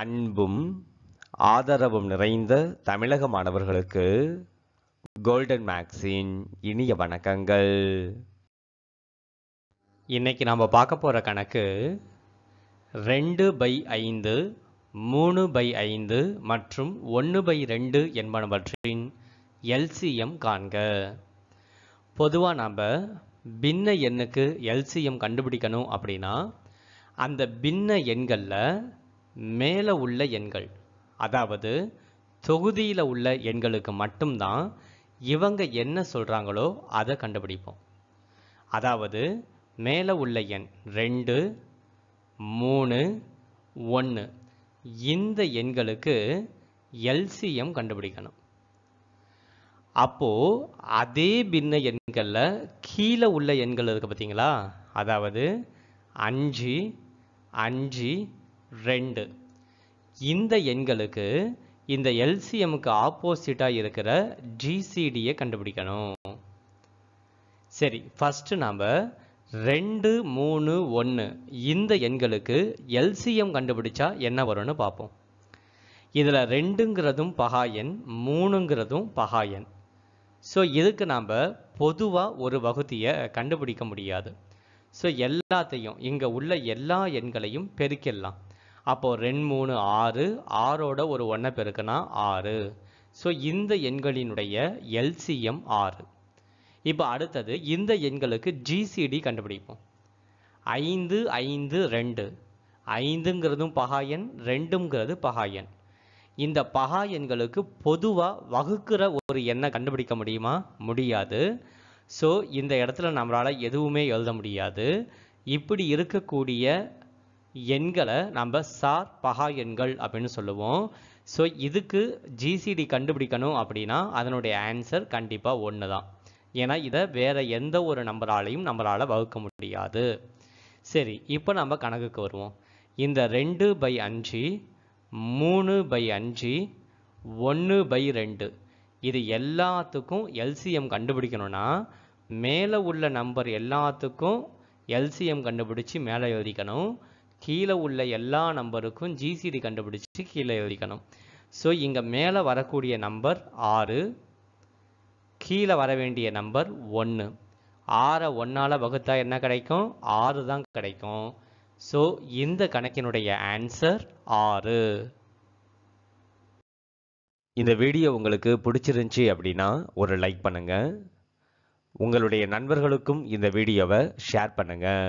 அன்பும் ஆதரவும் நிறைந்த தமிழக மாணவர்களுக்கு கோல்டன் மேக்ஸின் இனிய வணக்கங்கள் இன்றைக்கி நாம் பார்க்க போகிற கணக்கு ரெண்டு பை ஐந்து மூணு பை ஐந்து மற்றும் ஒன்று பை ரெண்டு என்பனவற்றின் எல்சிஎம் காண்க பொதுவாக நாம் பின்ன எண்ணுக்கு எல்சிஎம் கண்டுபிடிக்கணும் அப்படின்னா அந்த பின்ன எண்களில் மேலே உள்ள எண்கள் அதாவது தொகுதியில் உள்ள எண்களுக்கு மட்டும்தான் இவங்க என்ன சொல்கிறாங்களோ அதை கண்டுபிடிப்போம் அதாவது மேலே உள்ள எண் ரெண்டு மூணு ஒன்று இந்த எண்களுக்கு எல்சிஎம் கண்டுபிடிக்கணும் அப்போது அதே பின்ன எண்களில் கீழே உள்ள எண்கள் இருக்குது பார்த்தீங்களா அதாவது அஞ்சு அஞ்சு ரெண்டு இந்த எண்களுக்கு இந்த எல்சிஎம்முக்கு ஆப்போசிட்டாக இருக்கிற ஜிசிடியை கண்டுபிடிக்கணும் சரி ஃபஸ்ட்டு நாம் ரெண்டு மூணு ஒன்று இந்த எண்களுக்கு எல்சிஎம் கண்டுபிடிச்சா என்ன வரும்னு பார்ப்போம் இதில் ரெண்டுங்கிறதும் பகா எண் மூணுங்கிறதும் பகா எண் ஸோ இதுக்கு நாம் பொதுவாக ஒரு வகுதியை கண்டுபிடிக்க முடியாது ஸோ எல்லாத்தையும் இங்கே உள்ள எல்லா எண்களையும் பெருக்கிடலாம் அப்போது ரெண்டு மூணு ஆறு ஆறோட ஒரு ஒன்றை பெருக்கனா ஆறு ஸோ இந்த எண்களினுடைய எல்சிஎம் ஆறு இப்போ அடுத்தது இந்த எண்களுக்கு ஜிசிடி கண்டுபிடிப்போம் ஐந்து ஐந்து ரெண்டு ஐந்துங்கிறதும் பகா எண் ரெண்டுங்கிறது பகா எண் இந்த பகா எண்களுக்கு பொதுவாக வகுக்கிற ஒரு எண்ணை கண்டுபிடிக்க முடியுமா முடியாது ஸோ இந்த இடத்துல நம்மளால் எதுவுமே எழுத முடியாது இப்படி இருக்கக்கூடிய எண்களை நம்ம சார் பகா எண்கள் அப்படின்னு சொல்லுவோம் ஸோ இதுக்கு ஜிசிடி கண்டுபிடிக்கணும் அப்படின்னா அதனுடைய ஆன்சர் கண்டிப்பாக ஒன்று தான் ஏன்னா இதை வேறு எந்த ஒரு நம்பராலையும் நம்மளால் வகுக்க முடியாது சரி இப்போ நம்ம கணக்குக்கு வருவோம் இந்த ரெண்டு பை அஞ்சு மூணு பை அஞ்சு ஒன்று பை ரெண்டு இது எல்லாத்துக்கும் எல்சிஎம் கண்டுபிடிக்கணும்னா மேலே உள்ள நம்பர் எல்லாத்துக்கும் எல்சிஎம் கண்டுபிடிச்சி மேலே எழுதிக்கணும் கீழே உள்ள எல்லா நம்பருக்கும் ஜிசிடி கண்டுபிடிச்சு கீழே எழுதிக்கணும் ஸோ இங்கே மேலே வரக்கூடிய நம்பர் ஆறு கீழே வர வேண்டிய நம்பர் ஒன்று ஆறை ஒன்றால் வகுத்தா என்ன கிடைக்கும் ஆறு தான் கிடைக்கும் ஸோ இந்த கணக்கினுடைய ஆன்சர் ஆறு இந்த வீடியோ உங்களுக்கு பிடிச்சிருந்துச்சி அப்படின்னா ஒரு லைக் பண்ணுங்கள் உங்களுடைய நண்பர்களுக்கும் இந்த வீடியோவை ஷேர் பண்ணுங்கள்